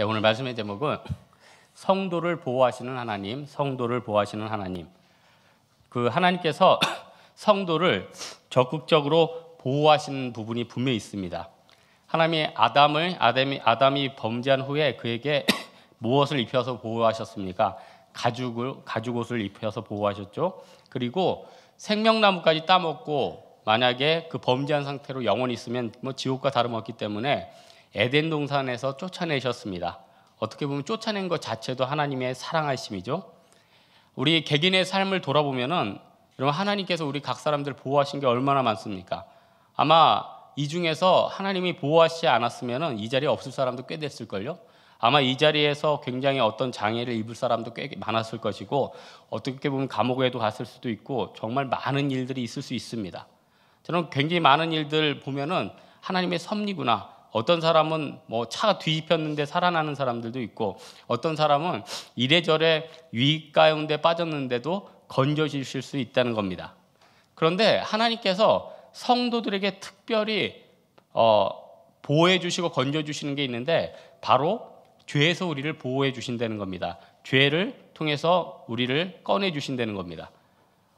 예, 오늘 말씀의 제목은 성도를 보호하시는 하나님, 성도를 보호하시는 하나님. 그 하나님께서 성도를 적극적으로 보호하시는 부분이 분명히 있습니다. 하나님이 아담을 아담이 아담이 범죄한 후에 그에게 무엇을 입혀서 보호하셨습니까? 가죽을 가죽 옷을 입혀서 보호하셨죠. 그리고 생명나무까지 따먹고 만약에 그 범죄한 상태로 영원히 있으면 뭐 지옥과 다름없기 때문에 에덴 동산에서 쫓아내셨습니다. 어떻게 보면 쫓아낸 것 자체도 하나님의 사랑하심이죠. 우리 개인의 삶을 돌아보면은 여러분 하나님께서 우리 각 사람들 보호하신 게 얼마나 많습니까? 아마 이 중에서 하나님이 보호하시지 않았으면은 이 자리에 없을 사람도 꽤 됐을 걸요. 아마 이 자리에서 굉장히 어떤 장애를 입을 사람도 꽤 많았을 것이고 어떻게 보면 감옥에도 갔을 수도 있고 정말 많은 일들이 있을 수 있습니다. 저는 굉장히 많은 일들 보면은 하나님의 섭리구나 어떤 사람은 뭐 차가 뒤집혔는데 살아나는 사람들도 있고 어떤 사람은 이래저래 위 가운데 빠졌는데도 건져주실 수 있다는 겁니다. 그런데 하나님께서 성도들에게 특별히 어, 보호해 주시고 건져 주시는 게 있는데 바로 죄에서 우리를 보호해 주신다는 겁니다. 죄를 통해서 우리를 꺼내 주신다는 겁니다.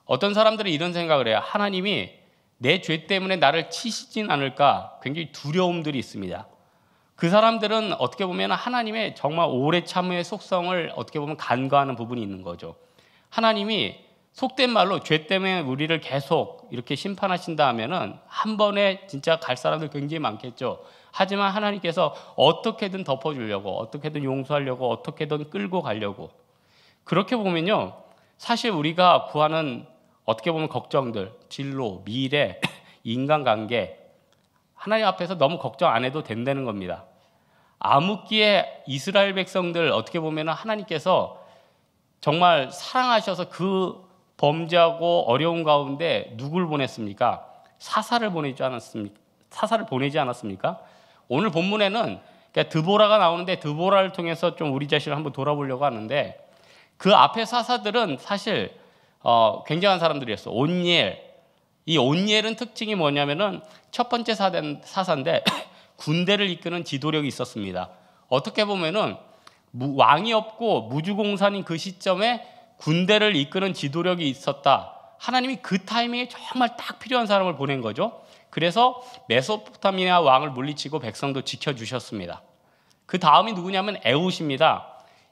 어떤 사람들은 이런 생각을 해요. 하나님이 내죄 때문에 나를 치시진 않을까 굉장히 두려움들이 있습니다. 그 사람들은 어떻게 보면 하나님의 정말 오래 참음의 속성을 어떻게 보면 간과하는 부분이 있는 거죠. 하나님이 속된 말로 죄 때문에 우리를 계속 이렇게 심판하신다 하면은 한 번에 진짜 갈 사람들 굉장히 많겠죠. 하지만 하나님께서 어떻게든 덮어주려고, 어떻게든 용서하려고, 어떻게든 끌고 가려고. 그렇게 보면요. 사실 우리가 구하는 어떻게 보면 걱정들, 진로, 미래, 인간관계 하나님 앞에서 너무 걱정 안 해도 된다는 겁니다. 암흑기에 이스라엘 백성들 어떻게 보면 하나님께서 정말 사랑하셔서 그 범죄하고 어려운 가운데 누굴 보냈습니까? 사사를 보내지 않았습니까? 사사를 보내지 않았습니까? 오늘 본문에는 그러니까 드보라가 나오는데 드보라를 통해서 좀 우리 자신을 한번 돌아보려고 하는데 그 앞에 사사들은 사실 어, 굉장한 사람들이었어. 온니엘. 이 온니엘은 특징이 뭐냐면은 첫 번째 사단, 사사인데 군대를 이끄는 지도력이 있었습니다. 어떻게 보면은 무, 왕이 없고 무주공산인 그 시점에 군대를 이끄는 지도력이 있었다. 하나님이 그 타이밍에 정말 딱 필요한 사람을 보낸 거죠. 그래서 메소포타미아 왕을 물리치고 백성도 지켜주셨습니다. 그 다음이 누구냐면 에웃입니다.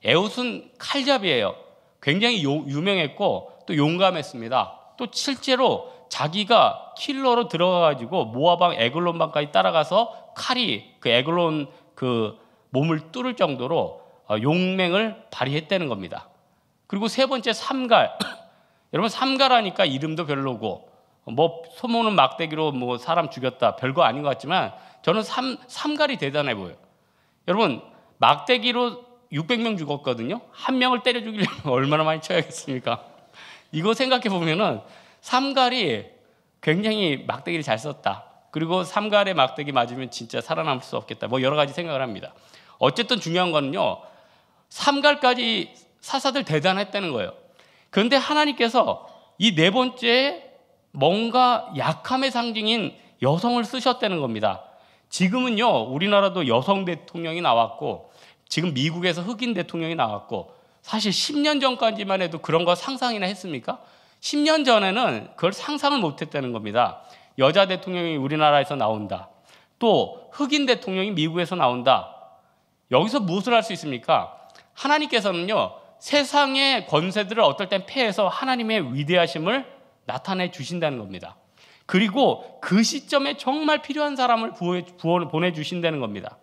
에웃은 칼잡이에요. 굉장히 요, 유명했고 또 용감했습니다. 또 실제로 자기가 킬러로 들어가가지고 모아방 에글론방까지 따라가서 칼이 그 에글론 그 몸을 뚫을 정도로 어, 용맹을 발휘했다는 겁니다. 그리고 세 번째 삼갈. 여러분 삼가라니까 이름도 별로고 뭐 소모는 막대기로 뭐 사람 죽였다 별거 아닌 것 같지만 저는 삼 삼갈이 대단해 보여요. 여러분 막대기로 600명 죽었거든요. 한 명을 때려 죽이려면 얼마나 많이 쳐야겠습니까? 이거 생각해 보면은 삼갈이 굉장히 막대기를 잘 썼다. 그리고 삼갈의 막대기 맞으면 진짜 살아남을 수 없겠다. 뭐 여러 가지 생각을 합니다. 어쨌든 중요한 거는요. 삼갈까지 사사들 대단했다는 거예요. 그런데 하나님께서 이 네 번째 뭔가 약함의 상징인 여성을 쓰셨다는 겁니다. 지금은요, 우리나라도 여성 대통령이 나왔고, 지금 미국에서 흑인 대통령이 나왔고, 사실 10년 전까지만 해도 그런 거 상상이나 했습니까? 10년 전에는 그걸 상상을 못 했다는 겁니다. 여자 대통령이 우리나라에서 나온다. 또 흑인 대통령이 미국에서 나온다. 여기서 무엇을 할 수 있습니까? 하나님께서는요, 세상의 권세들을 어떨 땐 패해서 하나님의 위대하심을 나타내 주신다는 겁니다. 그리고 그 시점에 정말 필요한 사람을 보내주신다는 겁니다.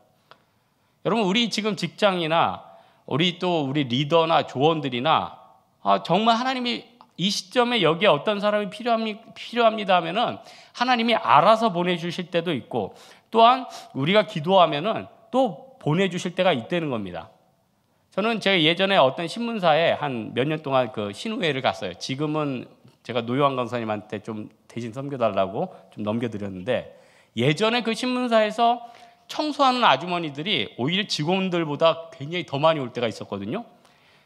여러분, 우리 지금 직장이나 우리 또 우리 리더나 조원들이나 아, 정말 하나님이 이 시점에 여기에 어떤 사람이 필요합니다 하면은 하나님이 알아서 보내주실 때도 있고 또한 우리가 기도하면은 또 보내주실 때가 있다는 겁니다. 저는 제가 예전에 어떤 신문사에 한 몇 년 동안 그 신우회를 갔어요. 지금은 제가 노요한 강사님한테 좀 대신 섬겨달라고 좀 넘겨드렸는데 예전에 그 신문사에서 청소하는 아주머니들이 오히려 직원들보다 굉장히 더 많이 올 때가 있었거든요.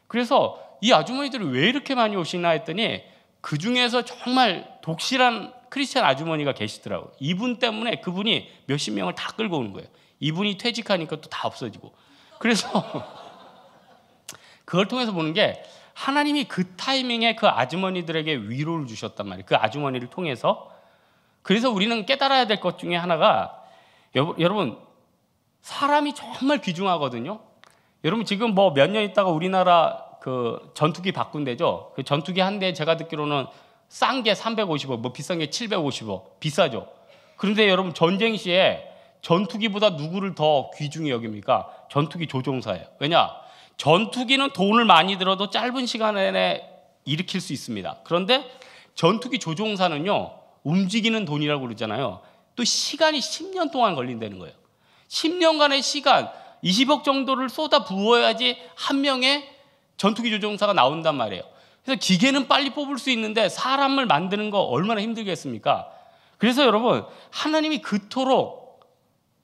그래서 이 아주머니들이 왜 이렇게 많이 오시나 했더니 그 중에서 정말 독실한 크리스천 아주머니가 계시더라고요. 이분 때문에 그분이 몇십 명을 다 끌고 오는 거예요. 이분이 퇴직하니까 또 다 없어지고. 그래서 그걸 통해서 보는 게 하나님이 그 타이밍에 그 아주머니들에게 위로를 주셨단 말이에요. 그 아주머니를 통해서. 그래서 우리는 깨달아야 될 것 중에 하나가 여러분 사람이 정말 귀중하거든요. 여러분 지금 뭐 몇 년 있다가 우리나라 그 전투기 바꾼대죠. 그 전투기 한 대 제가 듣기로는 싼 게 350원, 뭐 비싼 게 750원, 비싸죠. 그런데 여러분 전쟁 시에 전투기보다 누구를 더 귀중히 여깁니까? 전투기 조종사예요. 왜냐? 전투기는 돈을 많이 들어도 짧은 시간 안에 일으킬 수 있습니다. 그런데 전투기 조종사는요, 움직이는 돈이라고 그러잖아요. 또 시간이 10년 동안 걸린다는 거예요. 10년간의 시간, 20억 정도를 쏟아 부어야지 한 명의 전투기 조종사가 나온단 말이에요. 그래서 기계는 빨리 뽑을 수 있는데 사람을 만드는 거 얼마나 힘들겠습니까? 그래서 여러분, 하나님이 그토록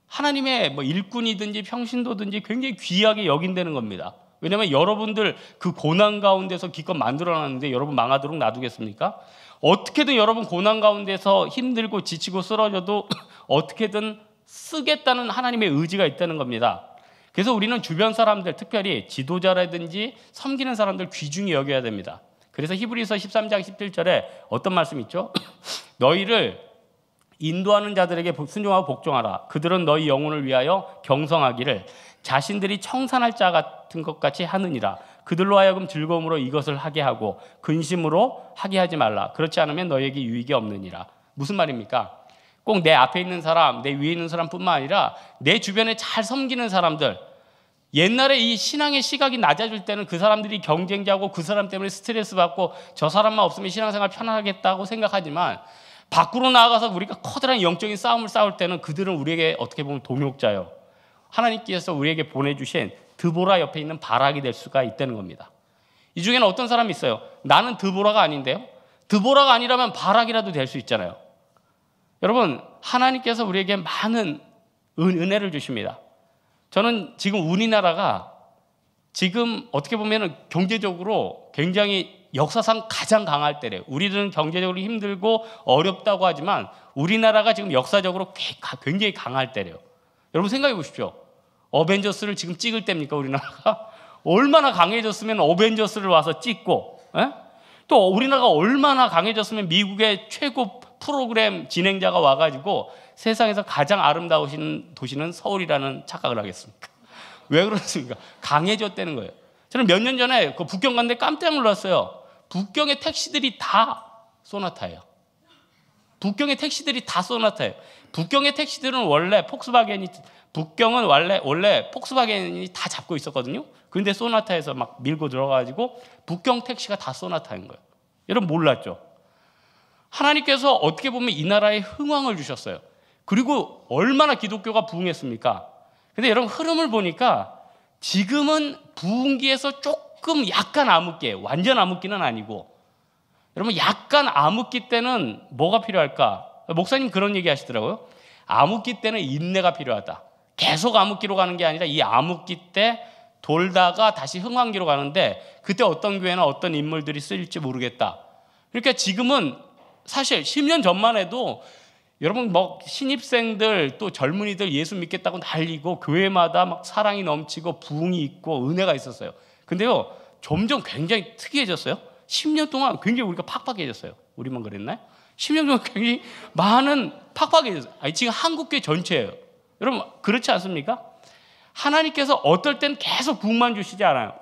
하나님의 뭐 일꾼이든지 평신도든지 굉장히 귀하게 여긴다는 겁니다. 왜냐하면 여러분들 그 고난 가운데서 기껏 만들어놨는데 여러분 망하도록 놔두겠습니까? 어떻게든 여러분 고난 가운데서 힘들고 지치고 쓰러져도 어떻게든 쓰겠다는 하나님의 의지가 있다는 겁니다. 그래서 우리는 주변 사람들, 특별히 지도자라든지 섬기는 사람들 귀중히 여겨야 됩니다. 그래서 히브리서 13장 17절에 어떤 말씀 있죠? 너희를 인도하는 자들에게 순종하고 복종하라. 그들은 너희 영혼을 위하여 경성하기를 자신들이 청산할 자 같은 것 같이 하느니라. 그들로 하여금 즐거움으로 이것을 하게 하고 근심으로 하게 하지 말라. 그렇지 않으면 너희에게 유익이 없느니라. 무슨 말입니까? 꼭내 앞에 있는 사람, 내 위에 있는 사람뿐만 아니라 내 주변에 잘 섬기는 사람들. 옛날에 이 신앙의 시각이 낮아질 때는 그 사람들이 경쟁자고 그 사람 때문에 스트레스 받고 저 사람만 없으면 신앙생활 편하겠다고 생각하지만 밖으로 나아가서 우리가 커다란 영적인 싸움을 싸울 때는 그들은 우리에게 어떻게 보면 동역자요. 하나님께서 우리에게 보내주신 드보라 옆에 있는 바락이 될 수가 있다는 겁니다. 이 중에는 어떤 사람이 있어요? 나는 드보라가 아닌데요? 드보라가 아니라면 바락이라도 될 수 있잖아요. 여러분, 하나님께서 우리에게 많은 은, 혜를 주십니다. 저는 지금 우리나라가 지금 어떻게 보면 경제적으로 굉장히 역사상 가장 강할 때래요. 우리들은 경제적으로 힘들고 어렵다고 하지만 우리나라가 지금 역사적으로 굉장히 강할 때래요. 여러분 생각해 보십시오. 어벤져스를 지금 찍을 때입니까, 우리나라가? 얼마나 강해졌으면 어벤져스를 와서 찍고, 에? 예? 또 우리나라가 얼마나 강해졌으면 미국의 최고 프로그램 진행자가 와가지고 세상에서 가장 아름다우신 도시는 서울이라는 착각을 하겠습니까? 왜 그렇습니까? 강해졌다는 거예요. 저는 몇 년 전에 그 북경 갔는데 깜짝 놀랐어요. 북경의 택시들이 다 소나타예요. 북경의 택시들이 다 소나타예요. 북경의 택시들은 원래 폭스바겐이 북경은 원래 원래 폭스바겐이 다 잡고 있었거든요. 그런데 소나타에서 막 밀고 들어가지고 북경 택시가 다 소나타인 거예요. 여러분 몰랐죠? 하나님께서 어떻게 보면 이 나라에 흥왕을 주셨어요. 그리고 얼마나 기독교가 부흥했습니까? 근데 여러분 흐름을 보니까 지금은 부흥기에서 조금 약간 암흑기, 완전 암흑기는 아니고 여러분 약간 암흑기 때는 뭐가 필요할까? 목사님 그런 얘기 하시더라고요. 암흑기 때는 인내가 필요하다. 계속 암흑기로 가는 게 아니라 이 암흑기 때 돌다가 다시 흥황기로 가는데 그때 어떤 교회나 어떤 인물들이 쓰일지 모르겠다. 그러니까 지금은 사실 10년 전만 해도 여러분 뭐 신입생들 또 젊은이들 예수 믿겠다고 달리고 교회마다 막 사랑이 넘치고 부흥이 있고 은혜가 있었어요. 근데요 점점 굉장히 특이해졌어요. 10년 동안 굉장히 우리가 팍팍해졌어요. 우리만 그랬나요? 10년 동안 굉장히 많은 팍팍해졌어요. 아니, 지금 한국교 전체예요. 여러분 그렇지 않습니까? 하나님께서 어떨 때는 계속 부흥만 주시지 않아요.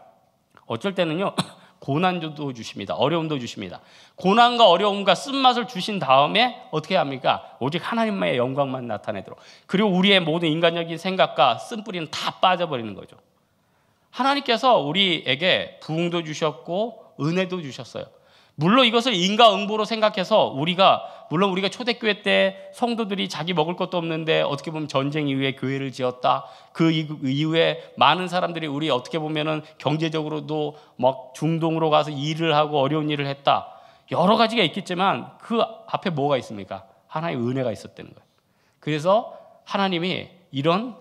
어쩔 때는요 고난도 주십니다. 어려움도 주십니다. 고난과 어려움과 쓴맛을 주신 다음에 어떻게 합니까? 오직 하나님의 영광만 나타내도록. 그리고 우리의 모든 인간적인 생각과 쓴뿌리는 다 빠져버리는 거죠. 하나님께서 우리에게 부흥도 주셨고 은혜도 주셨어요. 물론 이것을 인과응보로 생각해서 우리가 물론 우리가 초대교회 때 성도들이 자기 먹을 것도 없는데 어떻게 보면 전쟁 이후에 교회를 지었다. 그 이후에 많은 사람들이 우리 어떻게 보면은 경제적으로도 막 중동으로 가서 일을 하고 어려운 일을 했다. 여러 가지가 있겠지만 그 앞에 뭐가 있습니까? 하나의 은혜가 있었다는 거예요. 그래서 하나님이 이런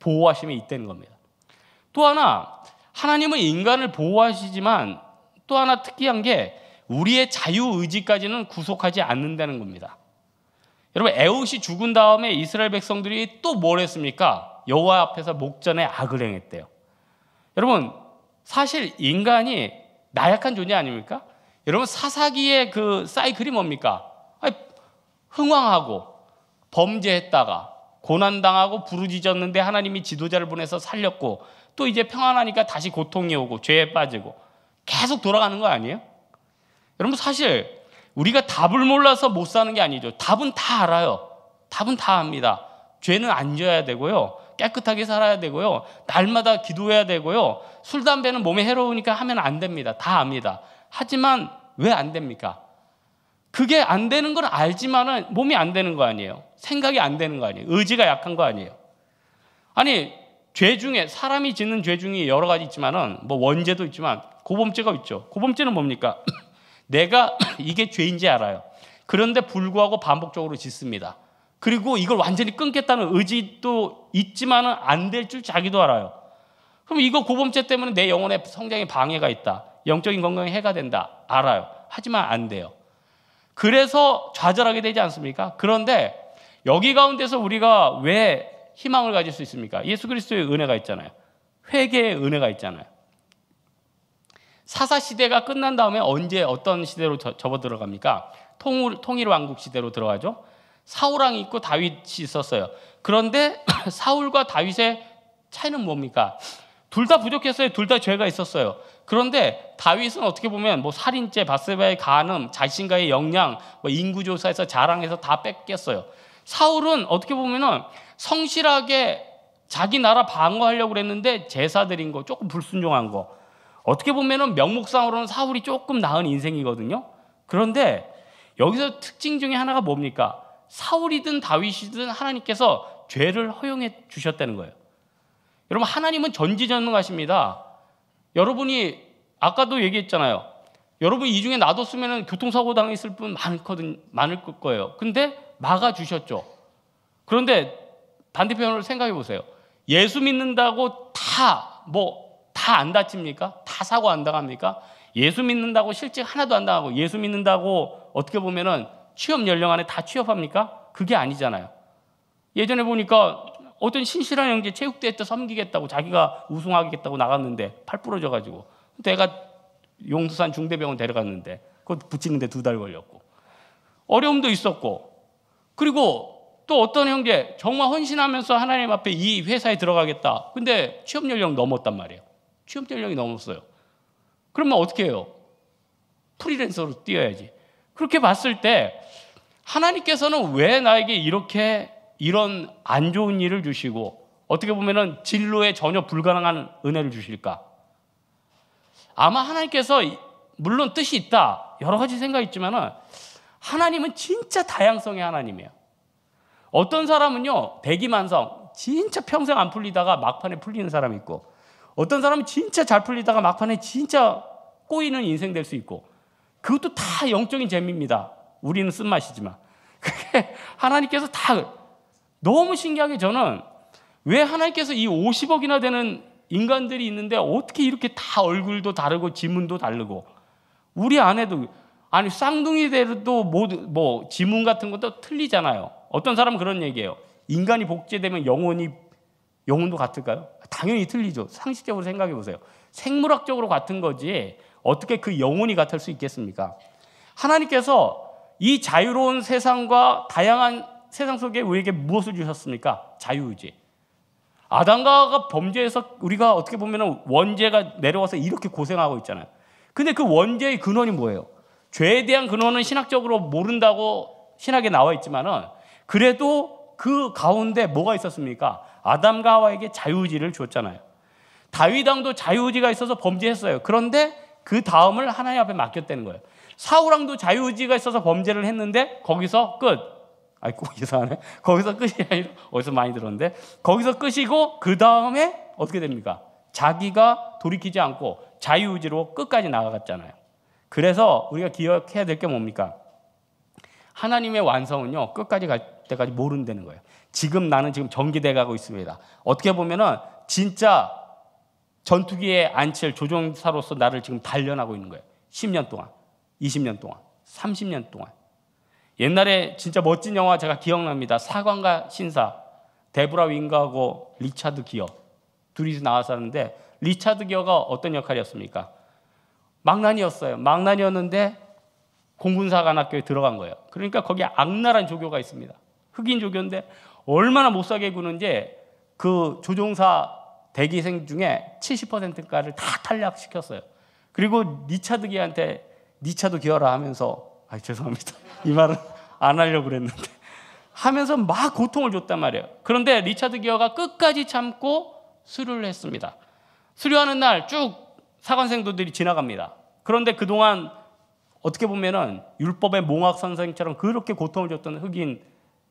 보호하심이 있다는 겁니다. 또 하나 하나님은 인간을 보호하시지만 또 하나 특이한 게 우리의 자유의지까지는 구속하지 않는다는 겁니다. 여러분 에웃이 죽은 다음에 이스라엘 백성들이 또 뭘 했습니까? 여호와 앞에서 목전에 악을 행했대요. 여러분 사실 인간이 나약한 존재 아닙니까? 여러분 사사기의 그 사이클이 뭡니까? 아니, 흥황하고 범죄했다가 고난당하고 부르짖었는데 하나님이 지도자를 보내서 살렸고 또 이제 평안하니까 다시 고통이 오고 죄에 빠지고 계속 돌아가는 거 아니에요? 여러분 사실 우리가 답을 몰라서 못 사는 게 아니죠. 답은 다 알아요. 답은 다 압니다. 죄는 안 져야 되고요. 깨끗하게 살아야 되고요. 날마다 기도해야 되고요. 술, 담배는 몸에 해로우니까 하면 안 됩니다. 다 압니다. 하지만 왜 안 됩니까? 그게 안 되는 건 알지만은 몸이 안 되는 거 아니에요. 생각이 안 되는 거 아니에요. 의지가 약한 거 아니에요. 아니, 죄 중에, 사람이 짓는 죄 중에 여러 가지 있지만은, 뭐 원죄도 있지만, 고범죄가 있죠. 고범죄는 뭡니까? 내가 이게 죄인지 알아요. 그런데 불구하고 반복적으로 짓습니다. 그리고 이걸 완전히 끊겠다는 의지도 있지만은 안 될 줄 자기도 알아요. 그럼 이거 고범죄 때문에 내 영혼의 성장에 방해가 있다. 영적인 건강에 해가 된다. 알아요. 하지만 안 돼요. 그래서 좌절하게 되지 않습니까? 그런데 여기 가운데서 우리가 왜 희망을 가질 수 있습니까? 예수 그리스도의 은혜가 있잖아요. 회개의 은혜가 있잖아요. 사사 시대가 끝난 다음에 언제 어떤 시대로 접어 들어갑니까? 통일, 통일 왕국 시대로 들어가죠. 사울왕이 있고 다윗이 있었어요. 그런데 사울과 다윗의 차이는 뭡니까? 둘 다 부족했어요. 둘 다 죄가 있었어요. 그런데 다윗은 어떻게 보면 뭐 살인죄, 바세바의 간음, 자신과의 역량, 뭐 인구조사에서 자랑해서 다 뺏겼어요. 사울은 어떻게 보면은 성실하게 자기 나라 방어하려고 그랬는데 제사 드린 거, 조금 불순종한 거. 어떻게 보면은 명목상으로는 사울이 조금 나은 인생이거든요. 그런데 여기서 특징 중에 하나가 뭡니까? 사울이든 다윗이든 하나님께서 죄를 허용해 주셨다는 거예요. 여러분 하나님은 전지전능하십니다. 여러분이 아까도 얘기했잖아요. 여러분 이 중에 놔뒀으면 교통사고 당했을 분 많거든 많을 거예요. 근데 막아 주셨죠. 그런데 반대편으로 생각해 보세요. 예수 믿는다고 다뭐 다안 다칩니까? 다 사고 안 당합니까? 예수 믿는다고 실직 하나도 안 당하고 예수 믿는다고 어떻게 보면은 취업 연령 안에 다 취업합니까? 그게 아니잖아요. 예전에 보니까 어떤 신실한 형제 체육대회 때 섬기겠다고 자기가 우승하겠다고 나갔는데 팔 부러져 가지고 내가 용수산 중대병원 데려갔는데 그것 붙이는데 두 달 걸렸고 어려움도 있었고 그리고 또 어떤 형제 정말 헌신하면서 하나님 앞에 이 회사에 들어가겠다. 근데 취업 연령 넘었단 말이에요. 취업 연령이 넘었어요. 그러면 어떻게 해요? 프리랜서로 뛰어야지. 그렇게 봤을 때 하나님께서는 왜 나에게 이렇게 이런 안 좋은 일을 주시고 어떻게 보면은 진로에 전혀 불가능한 은혜를 주실까? 아마 하나님께서 물론 뜻이 있다 여러 가지 생각이 있지만은 하나님은 진짜 다양성의 하나님이에요. 어떤 사람은요 대기만성 진짜 평생 안 풀리다가 막판에 풀리는 사람이 있고 어떤 사람은 진짜 잘 풀리다가 막판에 진짜 꼬이는 인생 될 수 있고 그것도 다 영적인 재미입니다. 우리는 쓴맛이지만. 그게 하나님께서 다 너무 신기하게 저는 왜 하나님께서 이 50억이나 되는 인간들이 있는데 어떻게 이렇게 다 얼굴도 다르고 지문도 다르고 우리 안에도 아니 쌍둥이대로도 모두 뭐 지문 같은 것도 틀리잖아요. 어떤 사람은 그런 얘기예요. 인간이 복제되면 영혼이 영혼도 같을까요? 당연히 틀리죠. 상식적으로 생각해 보세요. 생물학적으로 같은 거지 어떻게 그 영혼이 같을 수 있겠습니까? 하나님께서 이 자유로운 세상과 다양한 세상 속에 우리에게 무엇을 주셨습니까? 자유의지. 아담과가 범죄해서 우리가 어떻게 보면 원죄가 내려와서 이렇게 고생하고 있잖아요. 근데 그 원죄의 근원이 뭐예요? 죄에 대한 근원은 신학적으로 모른다고 신학에 나와 있지만은 그래도 그 가운데 뭐가 있었습니까? 아담과 하와에게 자유의지를 줬잖아요. 다윗왕도 자유지가 있어서 범죄했어요. 그런데 그 다음을 하나님 앞에 맡겼다는 거예요. 사울왕도 자유지가 있어서 범죄를 했는데 거기서 끝. 아이고 이상하네. 거기서 끝이 아니라 어디서 많이 들었는데 거기서 끝이고 그 다음에 어떻게 됩니까? 자기가 돌이키지 않고 자유지로 끝까지 나아갔잖아요. 그래서 우리가 기억해야 될 게 뭡니까? 하나님의 완성은요 끝까지 갈 때까지 모른다는 거예요. 지금 나는 지금 전개돼 가고 있습니다. 어떻게 보면은 진짜 전투기에 앉힐 조종사로서 나를 지금 단련하고 있는 거예요. 10년 동안, 20년 동안, 30년 동안. 옛날에 진짜 멋진 영화 제가 기억납니다. 사관과 신사, 데브라 윙가하고 리차드 기어 둘이 나왔었는데 리차드 기어가 어떤 역할이었습니까? 망난이었어요. 망난이었는데 공군사관학교에 들어간 거예요. 그러니까 거기 악랄한 조교가 있습니다. 흑인 조교인데 얼마나 못 사게 구는지 그 조종사 대기생 중에 70%가를 다 탈락시켰어요. 그리고 니차드기한테 니차도 기어라 하면서 아 죄송합니다. 이 말은 안 하려고 그랬는데 하면서 막 고통을 줬단 말이에요. 그런데 리차드 기어가 끝까지 참고 수료를 했습니다. 수료하는 날 쭉 사관생도들이 지나갑니다. 그런데 그동안 어떻게 보면은 율법의 몽학 선생처럼 그렇게 고통을 줬던 흑인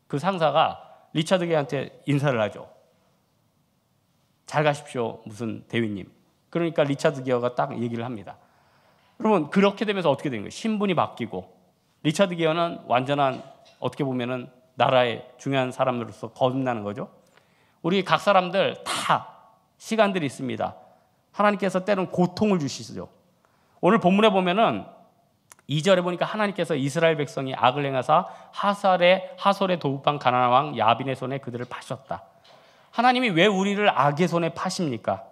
그 상사가 리차드 게한테 인사를 하죠. 잘 가십시오, 무슨 대위님. 그러니까 리차드 기어가 딱 얘기를 합니다. 그러면 그렇게 되면서 어떻게 되는 거예요? 신분이 바뀌고 리차드 기어는 완전한 어떻게 보면은 나라의 중요한 사람으로서 거듭나는 거죠. 우리 각 사람들 다 시간들이 있습니다. 하나님께서 때로는 고통을 주시죠. 오늘 본문에 보면은 2절에 보니까 하나님께서 이스라엘 백성이 악을 행하사 하살의 하솔의 도우방 가나안 왕 야빈의 손에 그들을 파셨다. 하나님이 왜 우리를 악의 손에 파십니까?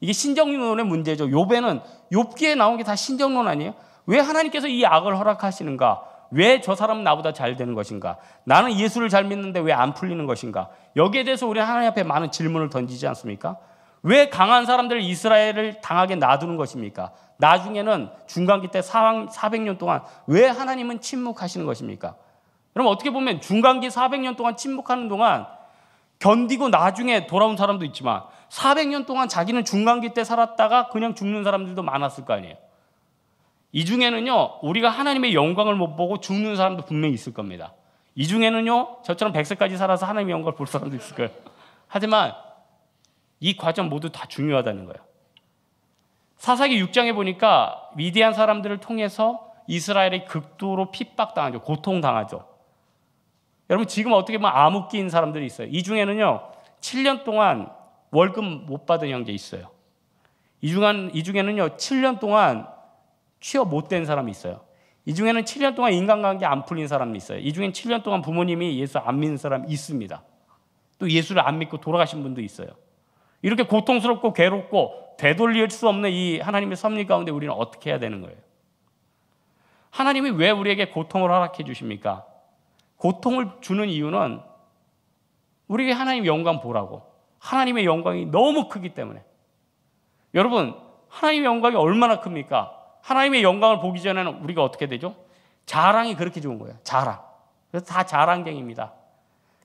이게 신정론의 문제죠. 욥에는 욥기에 나온 게 다 신정론 아니에요? 왜 하나님께서 이 악을 허락하시는가? 왜 저 사람 나보다 잘 되는 것인가? 나는 예수를 잘 믿는데 왜 안 풀리는 것인가? 여기에 대해서 우리 하나님 앞에 많은 질문을 던지지 않습니까? 왜 강한 사람들 이스라엘을 당하게 놔두는 것입니까? 나중에는 중간기 때 400년 동안 왜 하나님은 침묵하시는 것입니까? 그럼 어떻게 보면 중간기 400년 동안 침묵하는 동안 견디고 나중에 돌아온 사람도 있지만 400년 동안 자기는 중간기 때 살았다가 그냥 죽는 사람들도 많았을 거 아니에요. 이 중에는요, 우리가 하나님의 영광을 못 보고 죽는 사람도 분명히 있을 겁니다. 이 중에는요, 저처럼 100세까지 살아서 하나님의 영광을 볼 사람도 있을 거예요. 하지만 이 과정 모두 다 중요하다는 거예요. 사사기 6장에 보니까 미디안 사람들을 통해서 이스라엘이 극도로 핍박당하죠. 고통당하죠. 여러분 지금 어떻게 보면 암흑기인 사람들이 있어요. 이 중에는요. 7년 동안 월급 못 받은 형제 있어요. 이, 중한, 이 중에는요. 7년 동안 취업 못 된 사람이 있어요. 이 중에는 7년 동안 인간관계 안 풀린 사람이 있어요. 이 중엔 7년 동안 부모님이 예수 안 믿는 사람 있습니다. 또 예수를 안 믿고 돌아가신 분도 있어요. 이렇게 고통스럽고 괴롭고 되돌릴 수 없는 이 하나님의 섭리 가운데 우리는 어떻게 해야 되는 거예요? 하나님이 왜 우리에게 고통을 허락해 주십니까? 고통을 주는 이유는 우리에게 하나님 영광 보라고. 하나님의 영광이 너무 크기 때문에. 여러분, 하나님의 영광이 얼마나 큽니까? 하나님의 영광을 보기 전에는 우리가 어떻게 되죠? 자랑이 그렇게 좋은 거예요. 자랑. 그래서 다 자랑쟁입니다.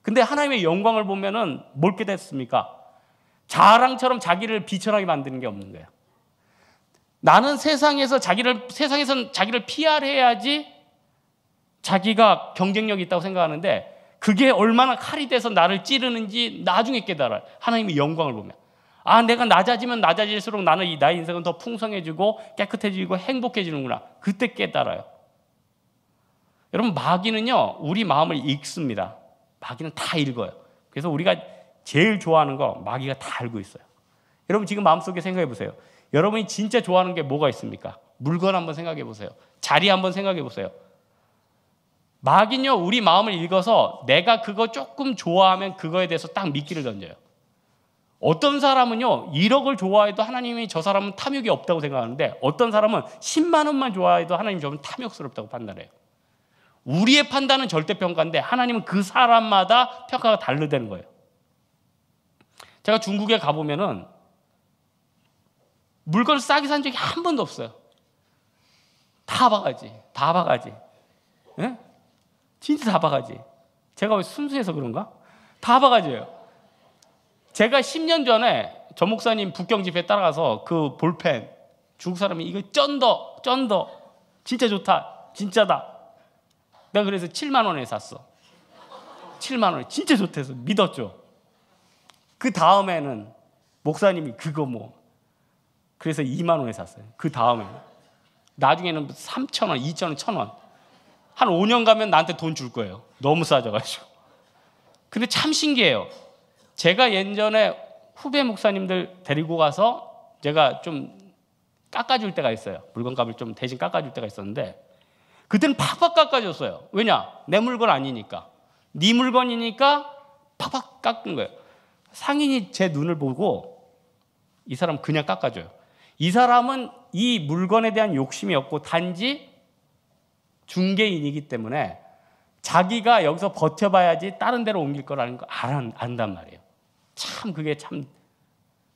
근데 하나님의 영광을 보면은 뭘게 됐습니까? 자랑처럼 자기를 비천하게 만드는 게 없는 거야. 나는 세상에서 자기를 세상에서 자기를 피할해야지 자기가 경쟁력이 있다고 생각하는데 그게 얼마나 칼이 돼서 나를 찌르는지 나중에 깨달아요. 하나님의 영광을 보면. 아, 내가 낮아지면 낮아질수록 나는 이 나의 인생은 더 풍성해지고 깨끗해지고 행복해지는구나. 그때 깨달아요. 여러분, 마귀는요, 우리 마음을 읽습니다. 마귀는 다 읽어요. 그래서 우리가 제일 좋아하는 거 마귀가 다 알고 있어요. 여러분 지금 마음속에 생각해 보세요. 여러분이 진짜 좋아하는 게 뭐가 있습니까? 물건 한번 생각해 보세요. 자리 한번 생각해 보세요. 마귀는요, 우리 마음을 읽어서 내가 그거 조금 좋아하면 그거에 대해서 딱 미끼를 던져요. 어떤 사람은요, 1억을 좋아해도 하나님이 저 사람은 탐욕이 없다고 생각하는데 어떤 사람은 10만 원만 좋아해도 하나님 저는 탐욕스럽다고 판단해요. 우리의 판단은 절대평가인데 하나님은 그 사람마다 평가가 다르다는 거예요. 제가 중국에 가보면은 물건을 싸게 산 적이 한 번도 없어요. 다 바가지. 다 바가지. 예? 진짜 다 바가지. 제가 왜 순수해서 그런가? 다 바가지예요. 제가 10년 전에 저 목사님 북경 집에 따라가서 그 볼펜 중국 사람이 이거 쩐더 쩐더 진짜 좋다 진짜다 내가 그래서 7만 원에 샀어 7만 원에 진짜 좋대서 믿었죠 그 다음에는 목사님이 그거 뭐 그래서 2만 원에 샀어요. 그 다음에 나중에는 3천 원, 2천 원, 천 원. 한 5년 가면 나한테 돈 줄 거예요. 너무 싸져가지고. 근데 참 신기해요. 제가 예전에 후배 목사님들 데리고 가서 제가 좀 깎아줄 때가 있어요. 물건값을 좀 대신 깎아줄 때가 있었는데 그때는 팍팍 깎아줬어요. 왜냐? 내 물건 아니니까. 네 물건이니까 팍팍 깎은 거예요. 상인이 제 눈을 보고 이 사람 그냥 깎아줘요. 이 사람은 이 물건에 대한 욕심이 없고 단지 중개인이기 때문에 자기가 여기서 버텨봐야지 다른 데로 옮길 거라는 걸 안단 말이에요. 참 그게 참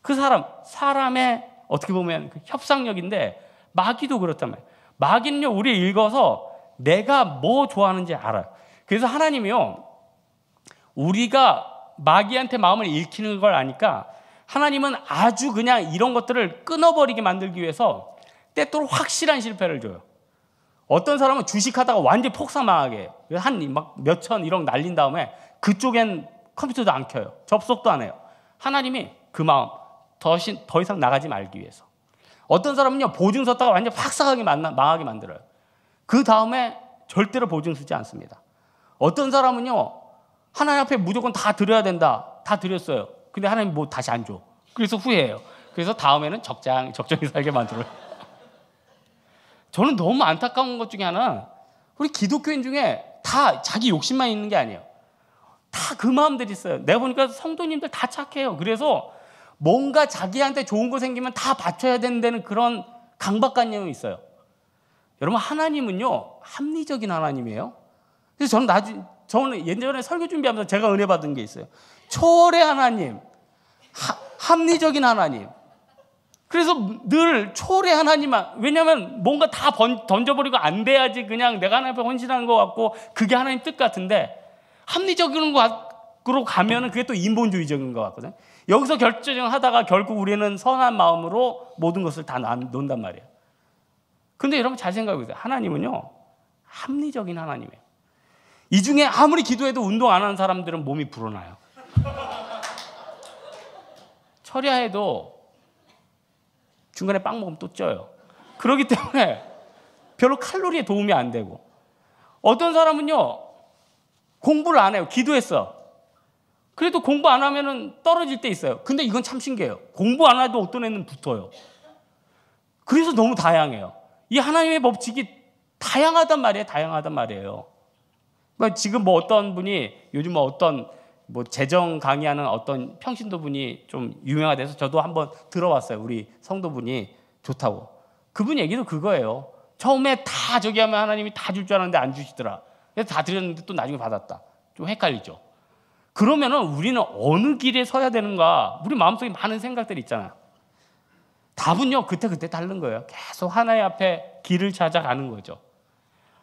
그 사람 사람의 어떻게 보면 그 협상력인데 마귀도 그렇단 말이에요. 마귀는요 우리 읽어서 내가 뭐 좋아하는지 알아요. 그래서 하나님이요 우리가 마귀한테 마음을 읽히는 걸 아니까 하나님은 아주 그냥 이런 것들을 끊어버리게 만들기 위해서 때때로 확실한 실패를 줘요. 어떤 사람은 주식하다가 완전히 폭삭 망하게 한막 몇천 일억 날린 다음에 그쪽엔 컴퓨터도 안 켜요. 접속도 안 해요. 하나님이 그 마음 더, 더 이상 나가지 말기 위해서. 어떤 사람은요 보증 썼다가 완전 확삭하게 망하게 만들어요. 그 다음에 절대로 보증 쓰지 않습니다. 어떤 사람은요 하나님 앞에 무조건 다 드려야 된다. 다 드렸어요. 근데 하나님 뭐 다시 안 줘. 그래서 후회해요. 그래서 다음에는 적장, 적정히 살게 만들어요. 저는 너무 안타까운 것 중에 하나, 우리 기독교인 중에 다 자기 욕심만 있는 게 아니에요. 다 그 마음들이 있어요. 내가 보니까 성도님들 다 착해요. 그래서 뭔가 자기한테 좋은 거 생기면 다 바쳐야 된다는 그런 강박관념이 있어요. 여러분, 하나님은요, 합리적인 하나님이에요. 그래서 저는 나중 에 저는 예전에 설교 준비하면서 제가 은혜 받은 게 있어요. 초월의 하나님, 하, 합리적인 하나님. 그래서 늘 초월의 하나님, 왜냐면 뭔가 다 번, 던져버리고 안 돼야지 그냥 내가 하나 앞에 헌신하는 것 같고 그게 하나님 뜻 같은데 합리적인 것으로 가면은 그게 또 인본주의적인 것 같거든. 여기서 결정하다가 결국 우리는 선한 마음으로 모든 것을 다 논단 말이야. 근데 여러분 잘 생각해 보세요. 하나님은요, 합리적인 하나님이에요. 이 중에 아무리 기도해도 운동 안 하는 사람들은 몸이 불어나요. 철야해도 중간에 빵 먹으면 또 쪄요. 그러기 때문에 별로 칼로리에 도움이 안 되고 어떤 사람은요 공부를 안 해요. 기도했어. 그래도 공부 안 하면은 떨어질 때 있어요. 근데 이건 참 신기해요. 공부 안 해도 어떤 애는 붙어요. 그래서 너무 다양해요. 이 하나님의 법칙이 다양하단 말이에요. 다양하단 말이에요. 그러니까 지금 뭐 어떤 분이 요즘 뭐 어떤 뭐 재정 강의하는 어떤 평신도 분이 좀 유명하대서 저도 한번 들어왔어요. 우리 성도분이 좋다고. 그분 얘기도 그거예요. 처음에 다 저기 하면 하나님이 다 줄 줄 알았는데 안 주시더라. 그래서 다 드렸는데 또 나중에 받았다. 좀 헷갈리죠. 그러면은 우리는 어느 길에 서야 되는가? 우리 마음속에 많은 생각들이 있잖아. 답은요, 그때그때 그때 다른 거예요. 계속 하나의 앞에 길을 찾아가는 거죠.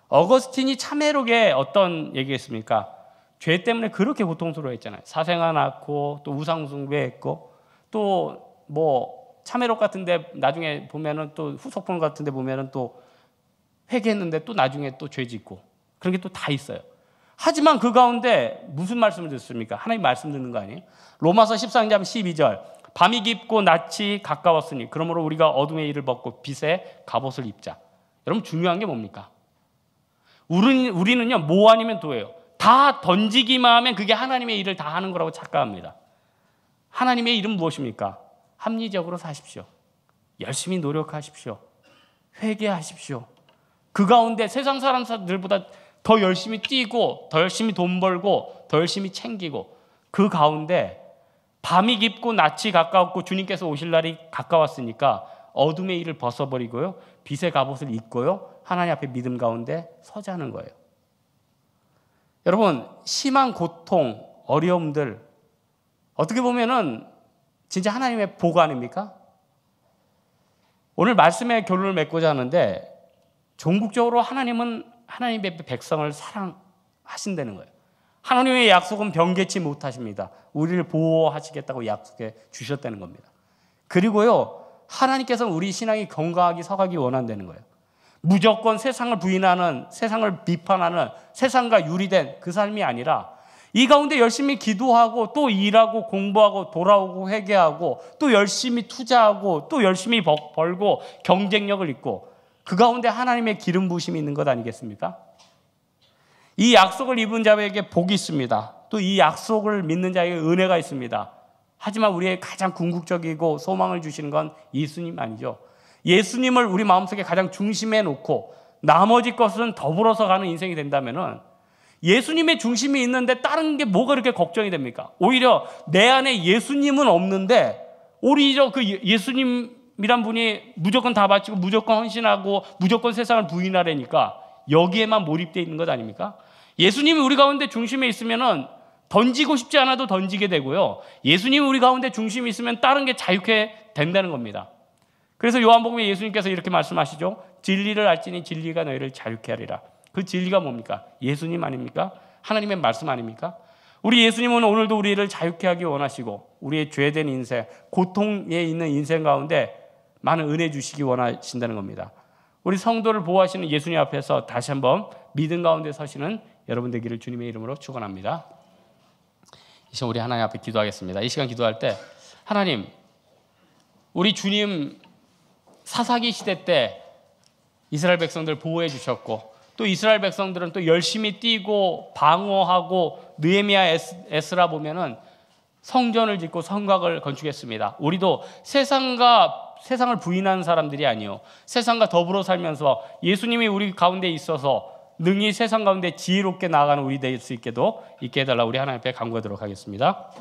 어거스틴이 참회록에 어떤 얘기했습니까? 죄 때문에 그렇게 고통스러워했잖아요. 사생아 낳고 또 우상 숭배했고 또 뭐 참회록 같은데 나중에 보면은 또 후속본 같은데 보면은 또 회개했는데 또 나중에 또 죄 짓고 그런 게 또 다 있어요. 하지만 그 가운데 무슨 말씀을 듣습니까? 하나님 말씀 듣는 거 아니에요? 로마서 13장 12절. 밤이 깊고 낮이 가까웠으니 그러므로 우리가 어둠의 일을 벗고 빛의 갑옷을 입자. 여러분 중요한 게 뭡니까? 우리는, 우리는요, 뭐 아니면 도예요. 다 던지기만 하면 그게 하나님의 일을 다 하는 거라고 착각합니다. 하나님의 일은 무엇입니까? 합리적으로 사십시오. 열심히 노력하십시오. 회개하십시오. 그 가운데 세상 사람들보다 더 열심히 뛰고, 더 열심히 돈 벌고, 더 열심히 챙기고, 그 가운데 밤이 깊고 낮이 가까웠고 주님께서 오실 날이 가까웠으니까 어둠의 일을 벗어버리고요. 빛의 갑옷을 입고요. 하나님 앞에 믿음 가운데 서자는 거예요. 여러분, 심한 고통, 어려움들, 어떻게 보면은 진짜 하나님의 복 아닙니까? 오늘 말씀의 결론을 맺고자 하는데, 종국적으로 하나님은 하나님의 백성을 사랑하신다는 거예요. 하나님의 약속은 변개치 못하십니다. 우리를 보호하시겠다고 약속해 주셨다는 겁니다. 그리고요, 하나님께서 우리 신앙이 건강하게 서가기 원한다는 거예요. 무조건 세상을 부인하는, 세상을 비판하는, 세상과 유리된 그 삶이 아니라 이 가운데 열심히 기도하고 또 일하고 공부하고 돌아오고 회개하고 또 열심히 투자하고 또 열심히 벌고 경쟁력을 잇고 그 가운데 하나님의 기름 부심이 있는 것 아니겠습니까? 이 약속을 입은 자에게 복이 있습니다. 또 이 약속을 믿는 자에게 은혜가 있습니다. 하지만 우리의 가장 궁극적이고 소망을 주시는 건 예수님 아니죠. 예수님을 우리 마음속에 가장 중심에 놓고 나머지 것은 더불어서 가는 인생이 된다면은 예수님의 중심이 있는데 다른 게 뭐가 그렇게 걱정이 됩니까? 오히려 내 안에 예수님은 없는데 오히려 그 예, 예수님이란 분이 무조건 다 바치고 무조건 헌신하고 무조건 세상을 부인하려니까 여기에만 몰입되어 있는 것 아닙니까? 예수님이 우리 가운데 중심에 있으면은 던지고 싶지 않아도 던지게 되고요. 예수님이 우리 가운데 중심이 있으면 다른 게 자유케 된다는 겁니다. 그래서 요한복음에 예수님께서 이렇게 말씀하시죠. 진리를 알지니 진리가 너희를 자유케 하리라. 그 진리가 뭡니까? 예수님 아닙니까? 하나님의 말씀 아닙니까? 우리 예수님은 오늘도 우리를 자유케 하기 원하시고 우리의 죄된 인생, 고통에 있는 인생 가운데 많은 은혜 주시기 원하신다는 겁니다. 우리 성도를 보호하시는 예수님 앞에서 다시 한번 믿음 가운데 서시는 여러분 되기를 주님의 이름으로 축원합니다. 이시 우리 하나님 앞에 기도하겠습니다. 이 시간 기도할 때 하나님 우리 주님 사사기 시대 때 이스라엘 백성들 보호해 주셨고 또 이스라엘 백성들은 또 열심히 뛰고 방어하고 느헤미야 에스라 보면은 성전을 짓고 성곽을 건축했습니다. 우리도 세상과 세상을 부인하는 사람들이 아니요. 세상과 더불어 살면서 예수님이 우리 가운데 있어서 능히 세상 가운데 지혜롭게 나아가는 우리 될 수 있게도 있게 해달라 우리 하나님 앞에 간구하도록 하겠습니다.